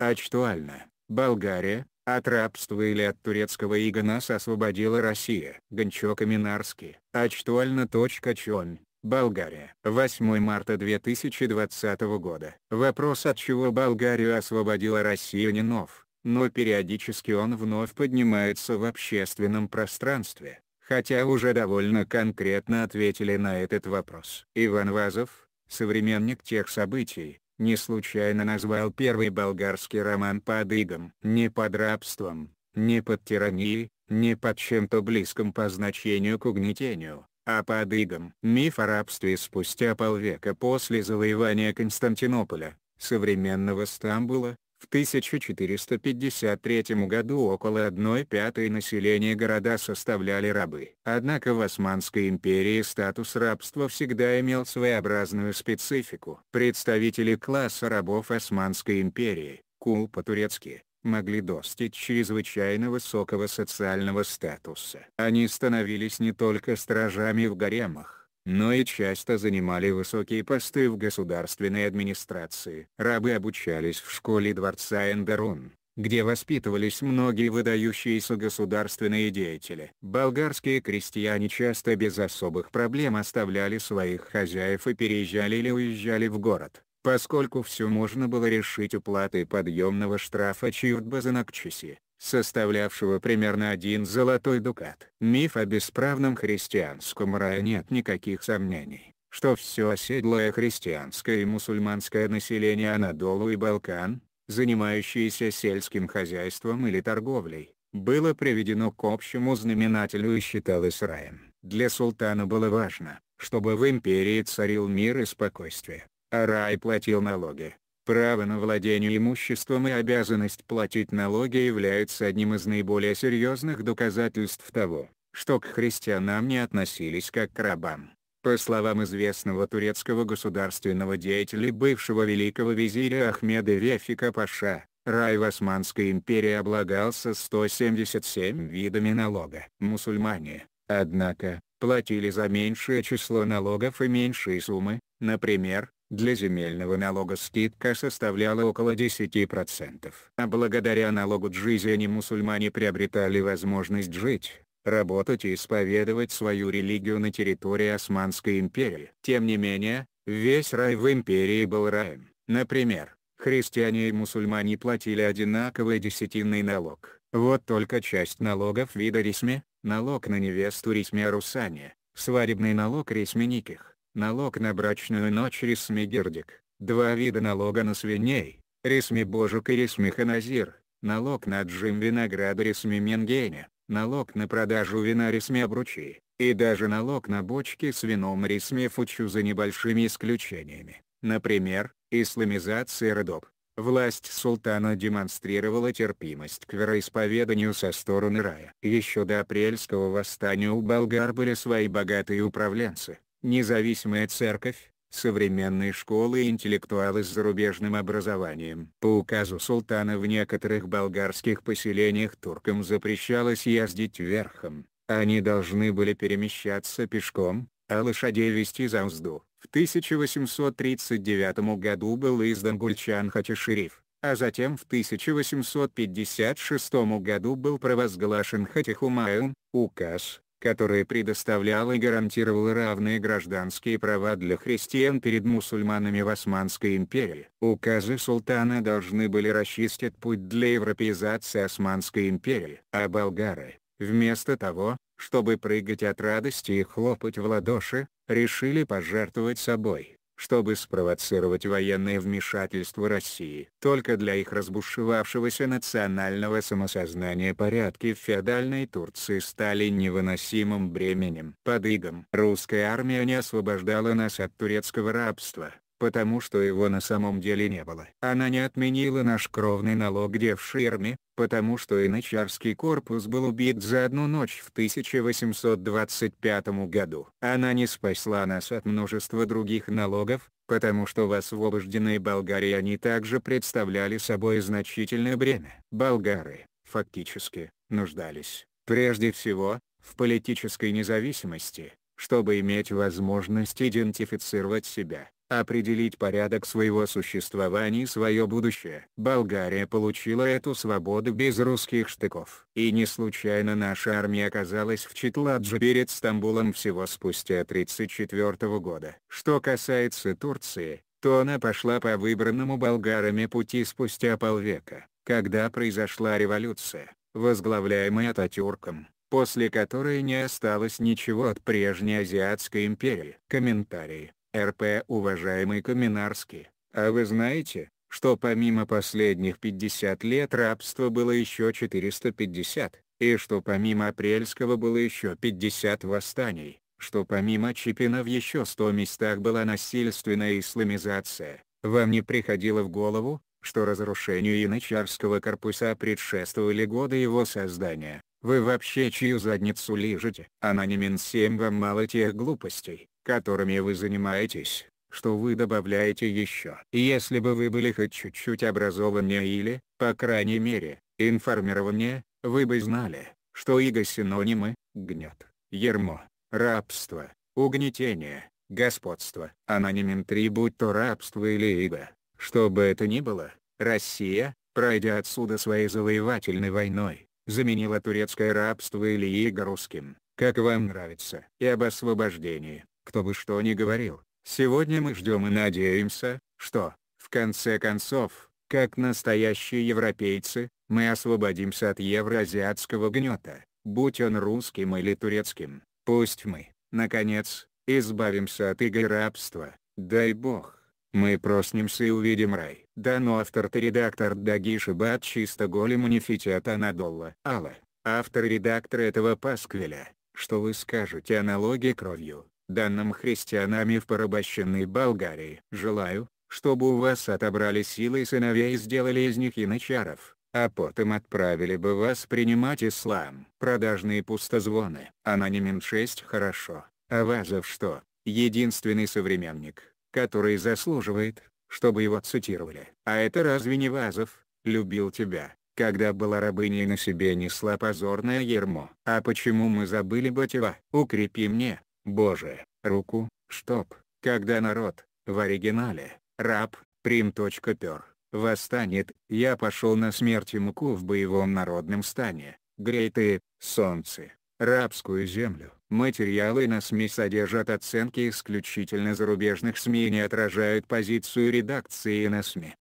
Актуально. Болгария, от рабства или от турецкого ига нас освободила Россия. Гончок Минарский. Актуально. Чон. Болгария. 8 марта 2020 года. Вопрос от чего Болгарию освободила Россия не нов, но периодически он вновь поднимается в общественном пространстве, хотя уже довольно конкретно ответили на этот вопрос. Иван Вазов, современник тех событий, не случайно назвал первый болгарский роман под игом. Не под рабством, не под тиранией, не под чем-то близким по значению к угнетению, а под игом. Миф о рабстве спустя полвека после завоевания Константинополя, современного Стамбула, в 1453 году около 1 пятой населения города составляли рабы. Однако в Османской империи статус рабства всегда имел своеобразную специфику. Представители класса рабов Османской империи, кул по-турецки, могли достичь чрезвычайно высокого социального статуса. Они становились не только стражами в гаремах, но и часто занимали высокие посты в государственной администрации. Рабы обучались в школе дворца Эндерун, где воспитывались многие выдающиеся государственные деятели. Болгарские крестьяне часто без особых проблем оставляли своих хозяев и переезжали или уезжали в город, поскольку все можно было решить уплатой подъемного штрафа Чиртбаза на Кчиси составлявшего примерно один золотой дукат. Миф о бесправном христианском рае нет никаких сомнений, что все оседлое христианское и мусульманское население Анадолу и Балкан, занимающиеся сельским хозяйством или торговлей, было приведено к общему знаменателю и считалось раем. Для султана было важно, чтобы в империи царил мир и спокойствие, а рай платил налоги, Право на владение имуществом и обязанность платить налоги являются одним из наиболее серьезных доказательств того, что к христианам не относились как к рабам. По словам известного турецкого государственного деятеля бывшего великого визиря Ахмеда Рефика Паша, рай в Османской империи облагался 177 видами налога. Мусульмане, однако, платили за меньшее число налогов и меньшие суммы, например, для земельного налога скидка составляла около 10%. А благодаря налогу джизяни мусульмане приобретали возможность жить, работать и исповедовать свою религию на территории Османской империи. Тем не менее, весь рай в империи был раем. Например, христиане и мусульмане платили одинаковый десятинный налог. Вот только часть налогов вида ресме, налог на невесту ресме русане, свадебный налог никих. Налог на брачную ночь рисмигердик. Два вида налога на свиней, рисми и рисми налог на джим винограда рисми налог на продажу вина рисмебручи и даже налог на бочки с вином рисми за небольшими исключениями. Например, исламизация родов. Власть султана демонстрировала терпимость к вероисповеданию со стороны рая. Еще до апрельского восстания у болгар были свои богатые управленцы, Независимая церковь, современные школы и интеллектуалы с зарубежным образованием. По указу султана в некоторых болгарских поселениях туркам запрещалось ездить верхом. Они должны были перемещаться пешком, а лошадей вести за узду. В 1839 году был издан Гульчан Хачишириф, а затем в 1856 году был провозглашен Хатихумаун, указ, которая предоставляло и гарантировало равные гражданские права для христиан перед мусульманами в Османской империи. Указы султана должны были расчистить путь для европеизации Османской империи. А болгары, вместо того, чтобы прыгать от радости и хлопать в ладоши, решили пожертвовать собой чтобы спровоцировать военное вмешательство России. Только для их разбушевавшегося национального самосознания порядки в феодальной Турции стали невыносимым бременем. Под игом русская армия не освобождала нас от турецкого рабства потому что его на самом деле не было. Она не отменила наш кровный налог где в Ширме, потому что иначарский корпус был убит за одну ночь в 1825 году. Она не спасла нас от множества других налогов, потому что в освобожденной Болгарии они также представляли собой значительное бремя. Болгары, фактически, нуждались, прежде всего, в политической независимости, чтобы иметь возможность идентифицировать себя определить порядок своего существования и свое будущее. Болгария получила эту свободу без русских штыков. И не случайно наша армия оказалась в Читладже перед Стамбулом всего спустя 1934 года. Что касается Турции, то она пошла по выбранному болгарами пути спустя полвека, когда произошла революция, возглавляемая Ататюрком после которой не осталось ничего от прежней Азиатской империи. Комментарии РП уважаемый Каминарский, а вы знаете, что помимо последних 50 лет рабства было еще 450, и что помимо Апрельского было еще 50 восстаний, что помимо Чипина в еще 100 местах была насильственная исламизация, вам не приходило в голову, что разрушению Янычарского корпуса предшествовали годы его создания? Вы вообще чью задницу лижете? Анонимен 7 вам мало тех глупостей, которыми вы занимаетесь, что вы добавляете еще. Если бы вы были хоть чуть-чуть образованнее или, по крайней мере, информированнее, вы бы знали, что иго синонимы, гнет, ермо, рабство, угнетение, господство. Анонимин 3 будь то рабство или иго, что бы это ни было, Россия, пройдя отсюда своей завоевательной войной, заменила турецкое рабство или иго русским, как вам нравится, и об освобождении кто бы что ни говорил, сегодня мы ждем и надеемся, что, в конце концов, как настоящие европейцы, мы освободимся от евроазиатского гнета, будь он русским или турецким. Пусть мы, наконец, избавимся от игры рабства, дай бог. Мы проснемся и увидим рай. Да, но автор-редактор Даги Шибат чисто голем унифитет Анадолла. Алла, автор-редактор этого пасквиля, что вы скажете о налоге кровью? данным христианами в порабощенной Болгарии. Желаю, чтобы у вас отобрали силы сыновей и сделали из них янычаров, а потом отправили бы вас принимать ислам. Продажные пустозвоны. Анонимен 6 хорошо, а Вазов что, единственный современник, который заслуживает, чтобы его цитировали. А это разве не Вазов, любил тебя, когда была рабыней на себе несла позорное ермо? А почему мы забыли Батива? Укрепи мне, Боже, руку, чтоб, когда народ, в оригинале, раб, прим.пер, восстанет, я пошел на смерть и муку в боевом народном стане, грей ты, солнце, рабскую землю. Материалы на СМИ содержат оценки исключительно зарубежных СМИ и не отражают позицию редакции на СМИ.